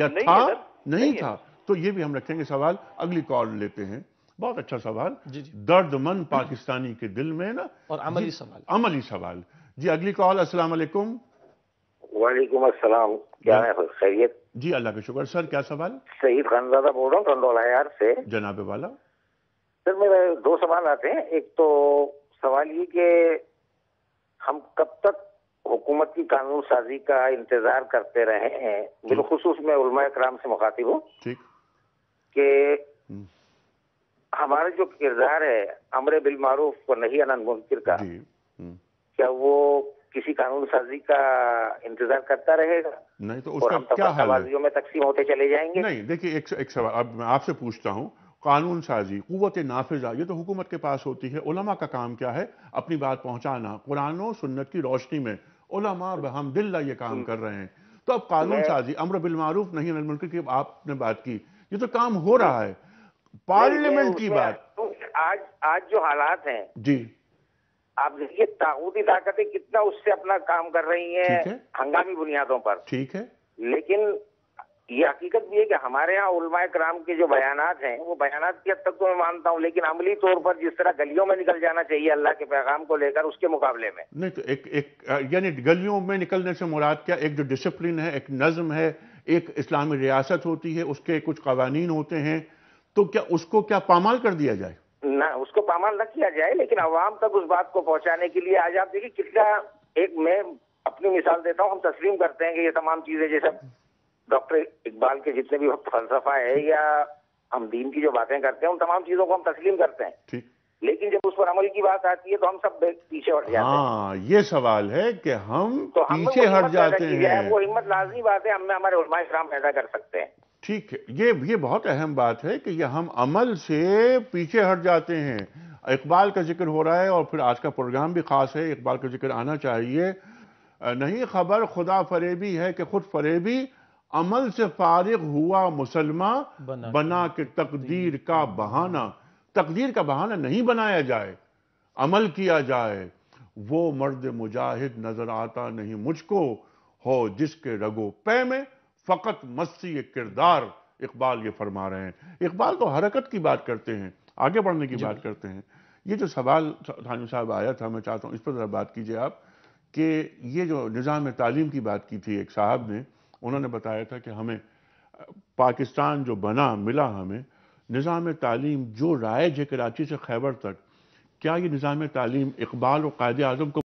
या नहीं था नहीं, नहीं था तो ये भी हम रखेंगे सवाल अगली कॉल लेते हैं बहुत अच्छा सवाल जी जी पाकिस्तानी के दिल में ना और अमली सवाल अमली सवाल जी अगली कॉल असल वालेकुम वालेकुम अस्सलाम क्या है खैरियत जी अल्लाह का शुक्र सर क्या सवाल सईद खानजादा बोल रहा हूँ यार से जनाबे वाला सर मेरे दो सवाल आते हैं एक तो सवाल ये कि हम कब तक हुकूमत की कानून साजी का इंतजार करते रहे हैं बिलखसूस मैं उलमा कराम से मुखातिब हूँ के हमारा जो किरदार है अमर बिल मारूफ को नहीं अनंत मुमकिन का हम्म। क्या वो किसी कानून साजी का इंतजार करता रहेगा नहीं तो उसका तो क्या हाल है? में तकसीम होते चले जाएंगे नहीं देखिए एक, एक सवाल अब मैं आपसे पूछता हूँ कानून साजी कुत नाफिजा ये तो हुकूमत के पास होती है उलमा का काम क्या है अपनी बात पहुंचाना कुरान और सुन्नत की रोशनी में उलमा बहम दिल्ला ये काम कर रहे हैं तो अब कानून साजी अमर बिलमारूफ नहीं मुल्क की आपने बात की ये तो काम हो रहा है पार्लियामेंट की बात तो आज आज जो हालात हैं जी आप देखिए ताकूती ताकतें कितना उससे अपना काम कर रही हैं हंगामी बुनियादों पर ठीक है लेकिन ये हकीकत भी है कि हमारे यहाँ उलमा कराम के जो बयान हैं वो बयान की हद तक तो मैं मानता हूँ लेकिन अमली तौर पर जिस तरह गलियों में निकल जाना चाहिए अल्लाह के पैगाम को लेकर उसके मुकाबले में नहीं तो एक एक यानी गलियों में निकलने से मुराद क्या एक जो डिसिप्लिन है एक नज्म है एक इस्लामी रियासत होती है उसके कुछ कवानीन होते हैं तो क्या उसको क्या पामाल कर दिया जाए ना उसको पामाल न किया जाए लेकिन आवाम तक उस बात को पहुंचाने के लिए आज आप देखिए कितना एक मैं अपनी मिसाल देता हूँ हम तस्लीम करते हैं कि ये तमाम चीजें जैसे डॉक्टर इकबाल के जितने भी फलसफा है या हम दीन की जो बातें करते हैं उन तमाम चीजों को हम तस्लीम करते हैं लेकिन जब उस पर अमल की बात आती है तो हम सब पीछे हट जाते हैं हाँ ये सवाल है कि हम तो पीछे हट जाते हैं वो हिम्मत लाजमी बात है हमें हमारे उलमा इस्लाम पैदा कर सकते हैं ठीक है ये ये बहुत अहम बात है कि ये हम अमल से पीछे हट जाते हैं इकबाल का जिक्र हो रहा है और फिर आज का प्रोग्राम भी ख़ास है इकबाल का जिक्र आना चाहिए नहीं खबर खुदा फरेबी है कि खुद फरेबी अमल से फारिग हुआ मुसलमान बना, बना के तकदीर का बहाना तकदीर का बहाना नहीं बनाया जाए अमल किया जाए वो मर्द मुजाहिद नजर आता नहीं मुझको हो जिसके रगो पे में फ़कत मस्सी ये किरदार इकबाल ये फरमा रहे हैं इकबाल तो हरकत की बात करते हैं आगे बढ़ने की बात करते हैं ये जो सवाल थानू साहब आया था मैं चाहता हूँ इस पर ज़रा बात कीजिए आप कि ये जो निज़ाम तालीम की बात की थी एक साहब ने उन्होंने बताया था कि हमें पाकिस्तान जो बना मिला हमें निज़ाम तालीम जो राय है कराची से खैबर तक क्या ये निज़ाम तालीम इकबाल और कायद अजम को